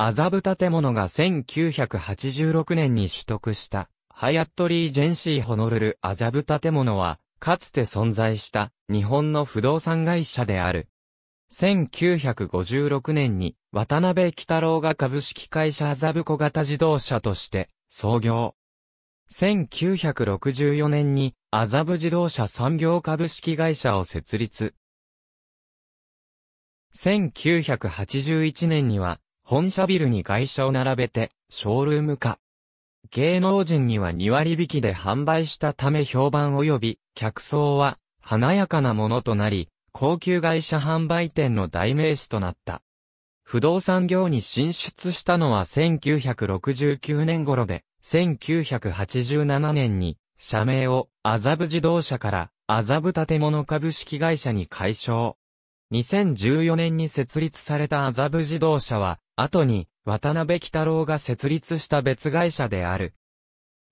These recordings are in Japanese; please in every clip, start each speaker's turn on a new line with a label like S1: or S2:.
S1: 麻布建物が1986年に取得した、ハヤットリー・ジェンシー・ホノルル・麻布建物は、かつて存在した日本の不動産会社である。1956年に渡辺北郎が株式会社麻布小型自動車として創業。1964年に麻布自動車産業株式会社を設立。1981年には本社ビルに会社を並べて、ショールーム化。芸能人には2割引きで販売したため評判及び、客層は、華やかなものとなり、高級会社販売店の代名詞となった。不動産業に進出したのは1969年頃で、1987年に、社名を麻布自動車から麻布建物株式会社に解消。2014年に設立された麻布自動車は、後に渡辺北郎が設立した別会社である。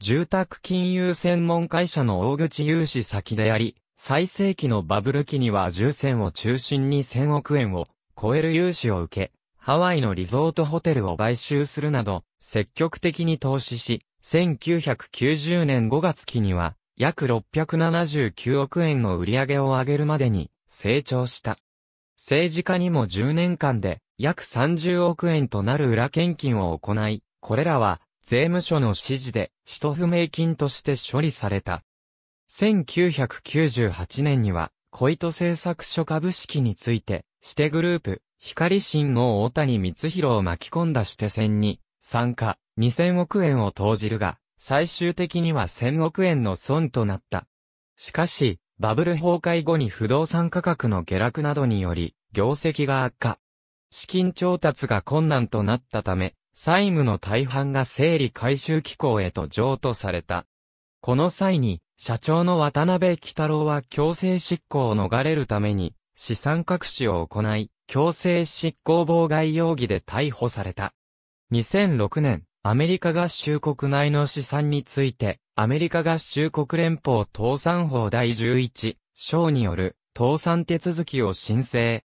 S1: 住宅金融専門会社の大口融資先であり、最盛期のバブル期には重線を中心に1000億円を超える融資を受け、ハワイのリゾートホテルを買収するなど、積極的に投資し、1990年5月期には、約679億円の売り上げを上げるまでに成長した。政治家にも10年間で約30億円となる裏献金を行い、これらは税務署の指示で使途不明金として処理された。1998年には、小糸製作所株式について、してグループ、光新の大谷光弘を巻き込んだして戦に、参加、2000億円を投じるが、最終的には1000億円の損となった。しかし、バブル崩壊後に不動産価格の下落などにより、業績が悪化。資金調達が困難となったため、債務の大半が整理回収機構へと譲渡された。この際に、社長の渡辺喜太郎は強制執行を逃れるために、資産隠しを行い、強制執行妨害容疑で逮捕された。2006年、アメリカ合衆国内の資産について、アメリカ合衆国連邦倒産法第11章による倒産手続きを申請。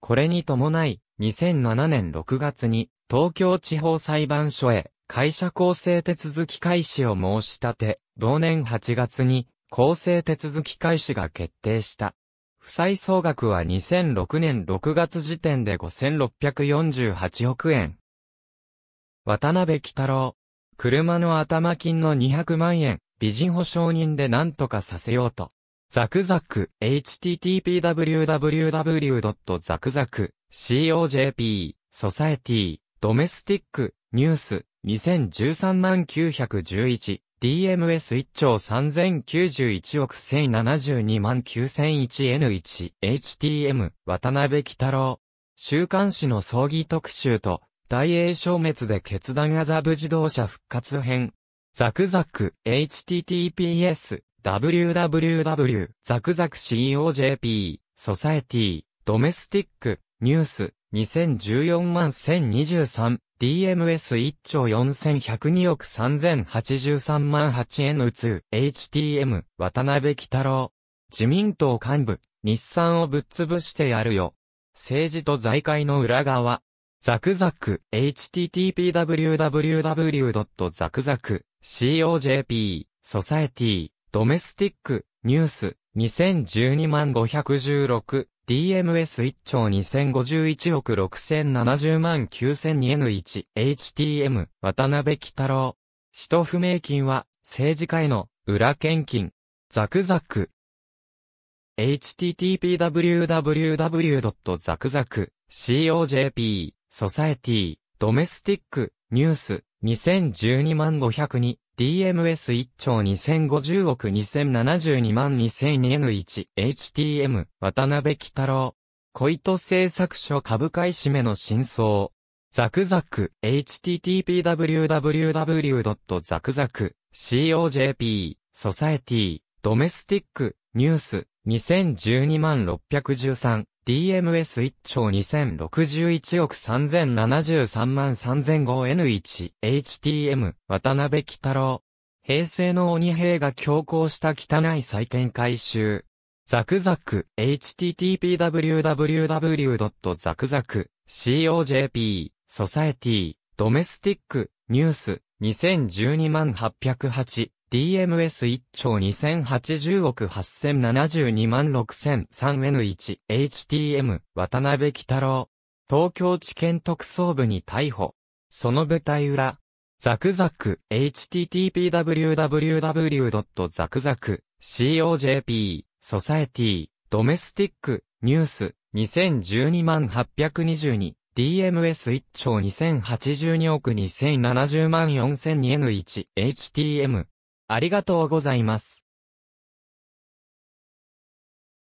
S1: これに伴い、2007年6月に東京地方裁判所へ会社構成手続き開始を申し立て、同年8月に構成手続き開始が決定した。負債総額は2006年6月時点で5648億円。渡辺喜太郎、車の頭金の200万円、美人保証人で何とかさせようと。ザクザク、http://www.zakzak.cojp、ソサエティ、ドメスティック、ニュース、2013万911、DMS 1兆3091億1072万 9001N1、HTM、渡辺北郎。週刊誌の葬儀特集と、大英消滅で決断アザブ自動車復活編。ザクザク https www ザクザク COJP ソサエティドメスティックニュース2014万 1023DMS1 兆4102億3083万 8N2HTM 渡辺喜太郎自民党幹部日産をぶっ潰してやるよ政治と財界の裏側ザクザク、http://www.zakzak.co.jp、ソサエティ、ドメスティック、ニュース、2012万516、DMS 1兆2051億6070万 9000N1、HTM、渡辺喜太郎。使途不明金は、政治家への、裏献金。ザクザク。http://www.zakzak.co.jp ソサエティ、ドメスティック、ニュース、2012万502、DMS1 兆2050億2072万 2000N1HTM、渡辺喜太郎。小糸製作所株買い締めの真相。ザクザク、http://www.zakzak.co.jp、ソサエティ、ドメスティック、ニュース、2012万613、DMS1 兆2061億3073万 3005N1 HTM 渡辺喜太郎平成の鬼兵が強行した汚い再建回収ザクザク http://www.zakzak.co.jp ソサエティドメスティックニュース2012808 DMS 1兆2080億8072万 6003N1 HTM 渡辺北郎。東京地検特捜部に逮捕。その舞台裏。ザクザク http://www.zakzak.cojp ソサエティドメスティックニュース2012万822 DMS1 兆2082億2070万 4002N1HTM ありがとうございます。